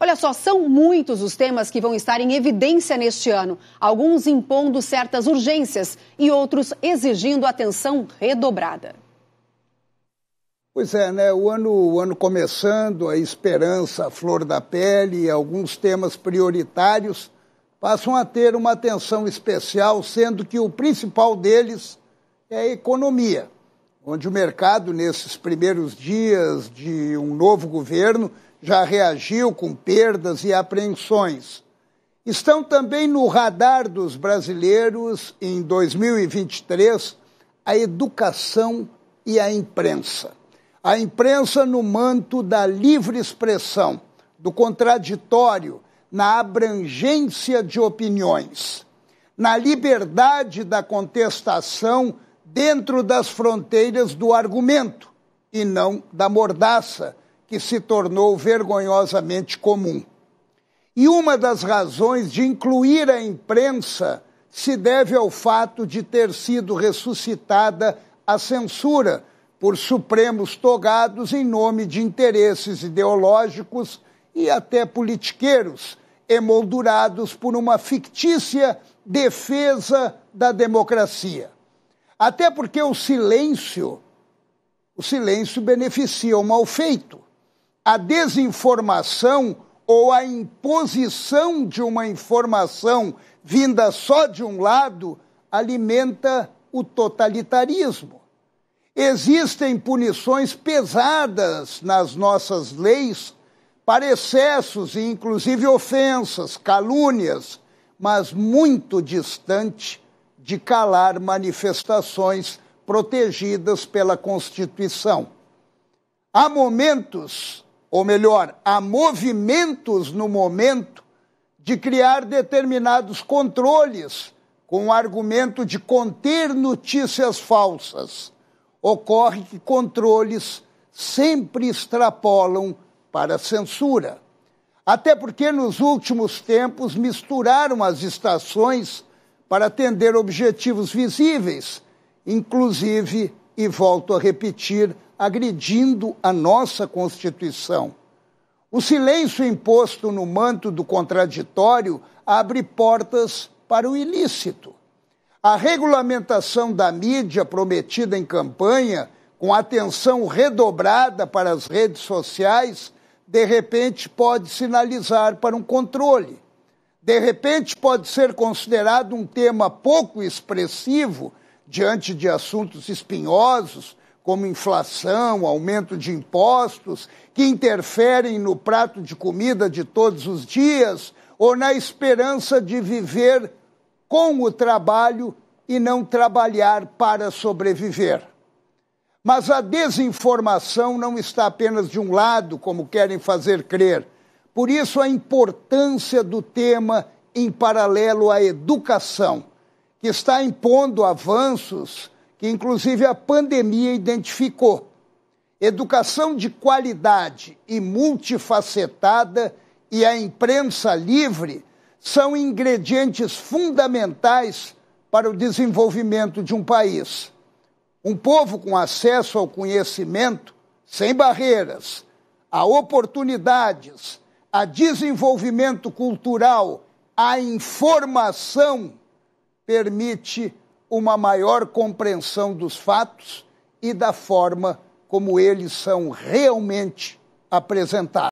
Olha só, são muitos os temas que vão estar em evidência neste ano, alguns impondo certas urgências e outros exigindo atenção redobrada. Pois é, né? O ano, o ano começando, a esperança, a flor da pele, alguns temas prioritários passam a ter uma atenção especial, sendo que o principal deles é a economia, onde o mercado, nesses primeiros dias de um novo governo, já reagiu com perdas e apreensões. Estão também no radar dos brasileiros, em 2023, a educação e a imprensa. A imprensa no manto da livre expressão, do contraditório, na abrangência de opiniões, na liberdade da contestação dentro das fronteiras do argumento e não da mordaça que se tornou vergonhosamente comum. E uma das razões de incluir a imprensa se deve ao fato de ter sido ressuscitada a censura por supremos togados em nome de interesses ideológicos e até politiqueiros, emoldurados por uma fictícia defesa da democracia. Até porque o silêncio, o silêncio beneficia o mal feito a desinformação ou a imposição de uma informação vinda só de um lado alimenta o totalitarismo. Existem punições pesadas nas nossas leis para excessos e inclusive ofensas, calúnias, mas muito distante de calar manifestações protegidas pela Constituição. Há momentos ou melhor, há movimentos no momento de criar determinados controles com o argumento de conter notícias falsas. Ocorre que controles sempre extrapolam para a censura. Até porque nos últimos tempos misturaram as estações para atender objetivos visíveis, inclusive e volto a repetir, agredindo a nossa Constituição. O silêncio imposto no manto do contraditório abre portas para o ilícito. A regulamentação da mídia prometida em campanha, com atenção redobrada para as redes sociais, de repente pode sinalizar para um controle. De repente pode ser considerado um tema pouco expressivo diante de assuntos espinhosos, como inflação, aumento de impostos, que interferem no prato de comida de todos os dias, ou na esperança de viver com o trabalho e não trabalhar para sobreviver. Mas a desinformação não está apenas de um lado, como querem fazer crer. Por isso, a importância do tema em paralelo à educação que está impondo avanços que, inclusive, a pandemia identificou. Educação de qualidade e multifacetada e a imprensa livre são ingredientes fundamentais para o desenvolvimento de um país. Um povo com acesso ao conhecimento, sem barreiras, a oportunidades, a desenvolvimento cultural, a informação permite uma maior compreensão dos fatos e da forma como eles são realmente apresentados.